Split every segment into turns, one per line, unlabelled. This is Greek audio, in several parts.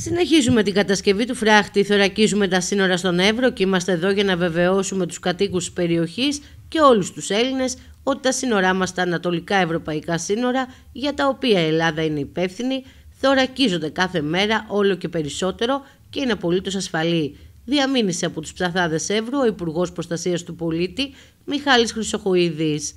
Συνεχίζουμε την κατασκευή του φράχτη, θωρακίζουμε τα σύνορα στον Εύρο και είμαστε εδώ για να βεβαιώσουμε τους κατοίκους της περιοχής και όλους τους Έλληνες ότι τα σύνορά μας τα ανατολικά ευρωπαϊκά σύνορα για τα οποία η Ελλάδα είναι υπεύθυνη θωρακίζονται κάθε μέρα όλο και περισσότερο και είναι απολύτως ασφαλή. Διαμήνυσε από τους ψαθάδες Εύρου ο Υπουργός Προστασίας του Πολίτη Μιχάλης Χρυσοχοίδης.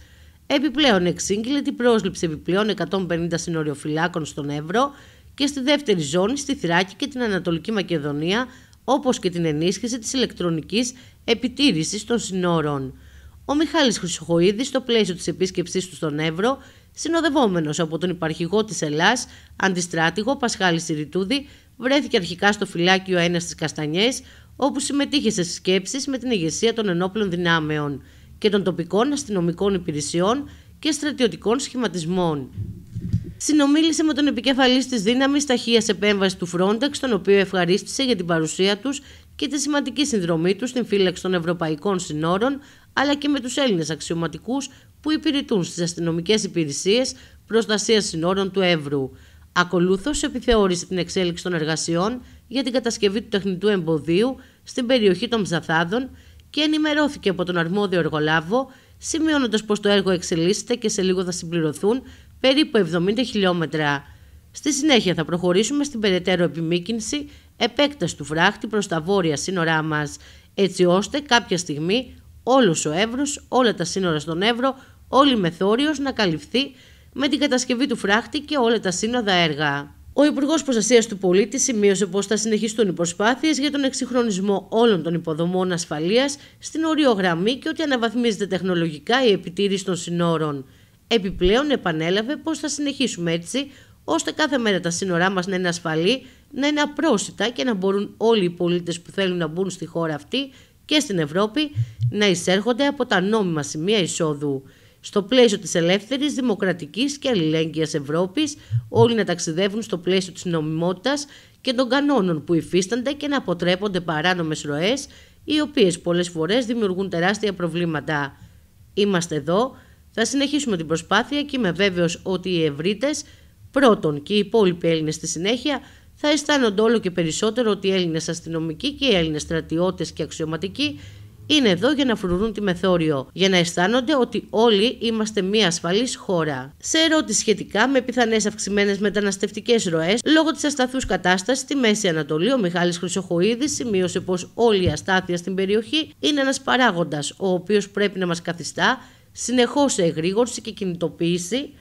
Επιπλέον εξήγηλε την πρόσληψη επιπλέον 150 συνοριοφυλάκων στον Εύρο και στη δεύτερη ζώνη στη Θράκη και την Ανατολική Μακεδονία, όπως και την ενίσχυση της ηλεκτρονικής επιτήρησης των συνόρων. Ο Μιχάλης Χρυσοχοίδης, στο πλαίσιο της επίσκεψής του στον Εύρο, συνοδευόμενος από τον υπαρχηγό της Ελλάς, αντιστράτηγο Πασχάλη Σιριτούδη, βρέθηκε αρχικά στο φυλάκιο ένα στις Καστανιές, όπου συμμετείχε σε σκέψεις με την ηγεσία των ενόπλων δυνάμεων και των τοπικών αστυνομικών υπηρεσιών και στρατιωτικών σχηματισμών συνομίλησε με τον επικεφαλής της δύναμης ταχείας επέμβασης του Frontex, τον οποίο ευχαρίστησε για την παρουσία τους και τη σημαντική συνδρομή τους στην φύλαξη των ευρωπαϊκών συνόρων, αλλά και με τους Έλληνες αξιωματικούς που υπηρετούν στις αστυνομικές υπηρεσίες προστασίας συνόρων του Εύρου. Ακολούθως, επιθεώρησε την εξέλιξη των εργασιών για την κατασκευή του τεχνητού εμποδίου στην περιοχή των Ψαθάδων και ενημερώθηκε από τον αρμόδιο εργολάβο, σημειώνοντας πως το έργο εξελίσσεται και σε λίγο θα συμπληρωθούν περίπου 70 χιλιόμετρα. Στη συνέχεια θα προχωρήσουμε στην περαιτέρω επιμήκυνση επέκταση του φράχτη προς τα βόρεια σύνορά μας, έτσι ώστε κάποια στιγμή όλος ο Εύρος, όλα τα σύνορα στον Εύρο, όλη η Μεθόριος να καλυφθεί με την κατασκευή του φράχτη και όλα τα σύνοδα έργα. Ο Υπουργός Προστασίας του Πολίτη σημείωσε πως θα συνεχιστούν οι προσπάθειες για τον εξυγχρονισμό όλων των υποδομών ασφαλείας στην οριογραμμή και ότι αναβαθμίζεται τεχνολογικά η επιτήρηση των συνόρων. Επιπλέον επανέλαβε πως θα συνεχίσουμε έτσι ώστε κάθε μέρα τα σύνορά μας να είναι ασφαλή, να είναι απρόσιτα και να μπορούν όλοι οι πολίτες που θέλουν να μπουν στη χώρα αυτή και στην Ευρώπη να εισέρχονται από τα νόμιμα σημεία εισόδου. Στο πλαίσιο της ελεύθερης, δημοκρατικής και αλληλέγγυας Ευρώπης, όλοι να ταξιδεύουν στο πλαίσιο της νομιμότητας και των κανόνων που υφίστανται και να αποτρέπονται παράνομες ροές, οι οποίες πολλές φορές δημιουργούν τεράστια προβλήματα. Είμαστε εδώ θα συνεχίσουμε την προσπάθεια και είμαι βέβαιος ότι οι ευρύτες, πρώτον και οι υπόλοιποι Έλληνες στη συνέχεια, θα αισθάνονται όλο και περισσότερο ότι οι Έλληνες αστυνομικοί και οι Έλληνες στρατιώτες και αξιωματικοί είναι εδώ για να φρουρούν τη μεθόριο, για να αισθάνονται ότι όλοι είμαστε μια ασφαλής χώρα. Σε ερώτηση σχετικά με πιθανές αυξημένες μεταναστευτικές ροές λόγω της ασταθούς κατάστασης στη Μέση Ανατολή, ο Μιχάλης Χρυσοχοίδης σημείωσε πως όλη η αστάθεια στην περιοχή είναι ένας παράγοντας, ο οποίος πρέπει να μας καθιστά συνεχώς εγρήγορση και κινητοποίηση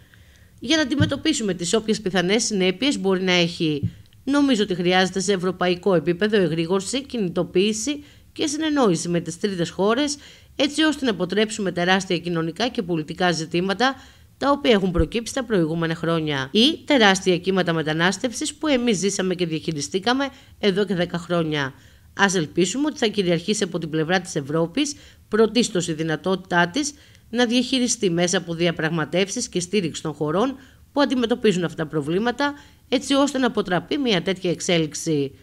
για να αντιμετωπίσουμε τις όποιες πιθανές συνέπειες μπορεί να έχει. Νομίζω ότι χρειάζεται σε ευρωπαϊκό επίπεδο εγρήγορση, κινητοποίηση και συνεννόηση με τις τρίτες χώρες έτσι ώστε να αποτρέψουμε τεράστια κοινωνικά και πολιτικά ζητήματα τα οποία έχουν προκύψει τα προηγούμενα χρόνια ή τεράστια κύματα μετανάστευσης που εμείς ζήσαμε και διαχειριστήκαμε εδώ και 10 χρόνια. Ας ελπίσουμε ότι θα κυριαρχήσει από την πλευρά της Ευρώπης πρωτίστως η δυνατότητά της να διαχειριστεί μέσα από διαπραγματεύσεις και στήριξη των χωρών που αντιμετωπίζουν αυτά τα προβλήματα, έτσι ώστε να αποτραπεί μια τέτοια εξέλιξη.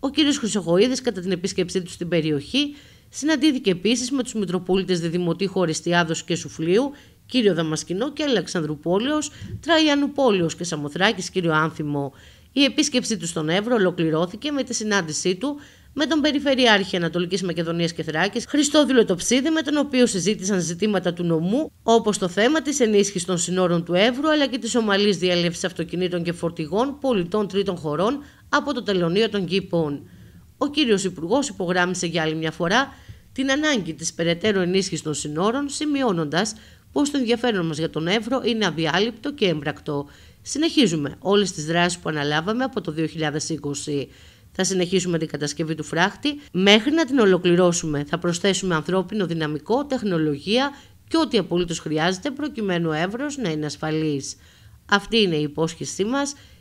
Ο κ. Χρυσοχοίδης κατά την επίσκεψή του στην περιοχή συναντήθηκε επίσης με τους Μητροπολίτες Δεδημοτή Χωριστιάδος και Σουφλίου, κ. Δαμασκηνό και Αλεξανδρουπόλεως, Τραϊανουπόλεως και Σαμοθράκης κ. Άνθιμο. Η επίσκεψή του στον Εύρο ολοκληρώθηκε με τη συνάντησή του με τον Περιφερειάρχη Ανατολικής Μακεδονίας και Θράκης, Χριστόδηλο Τοψίδη, με τον οποίο συζήτησαν ζητήματα του νομού, όπως το θέμα της ενίσχυσης των συνόρων του Εύρου αλλά και της ομαλής διέλευσης αυτοκινήτων και φορτηγών πολιτών τρίτων χωρών από το τελωνίο των Κήπων. Ο κύριος Υπουργός υπογράμμισε για άλλη μια φορά την ανάγκη της περαιτέρω ενίσχυσης των συνόρων, σημειώνοντας πως το ενδιαφέρον μας για τον Εύρο είναι αδιάλειπτο και έμπρακτο. Συνεχίζουμε όλες τις δράσεις που αναλάβαμε από το 2020. Θα συνεχίσουμε την κατασκευή του φράχτη μέχρι να την ολοκληρώσουμε. Θα προσθέσουμε ανθρώπινο δυναμικό, τεχνολογία και ό,τι απολύτως χρειάζεται προκειμένου ο Εύρο να είναι ασφαλής. Αυτή είναι η υπόσχεσή μας,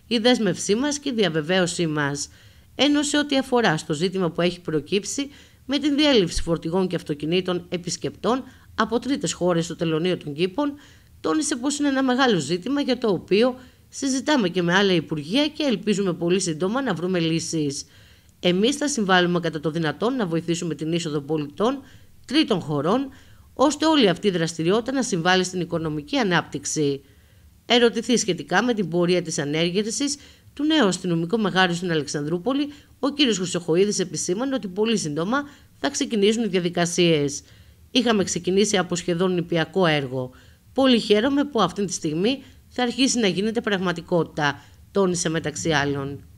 η δέσμευσή μας και η διαβεβαίωσή μας. Ενώ σε ό,τι αφορά στο ζήτημα που έχει προκύψει με την διέλευση φορτηγών και αυτοκινήτων επισκεπτών από τρίτες χώρες στο τελωνίο των κήπων, τόνισε πως είναι ένα μεγάλο ζήτημα για το οποίο συζητάμε και με άλλα Υπουργεία και ελπίζουμε πολύ σύντομα να βρούμε λύσεις. Εμείς θα συμβάλλουμε κατά το δυνατόν να βοηθήσουμε την είσοδο πολιτών τρίτων χωρών, ώστε όλη αυτή η δραστηριότητα να συμβάλλει στην οικονομική ανάπτυξη. Ερωτηθεί σχετικά με την πορεία της ανέργερσης του νέου αστυνομικού μεγάλου στην Αλεξανδρούπολη, ο κ. Χρυσοχοίδης επισήμανε ότι πολύ σύντομα θα ξεκινήσουν οι διαδικασίες. Είχαμε ξεκινήσει από σχεδόν νηπιακό έργο. Πολύ χαίρομαι που αυτή τη στιγμή θα αρχίσει να γίνεται πραγματικότητα, τόνισε μεταξύ άλλων.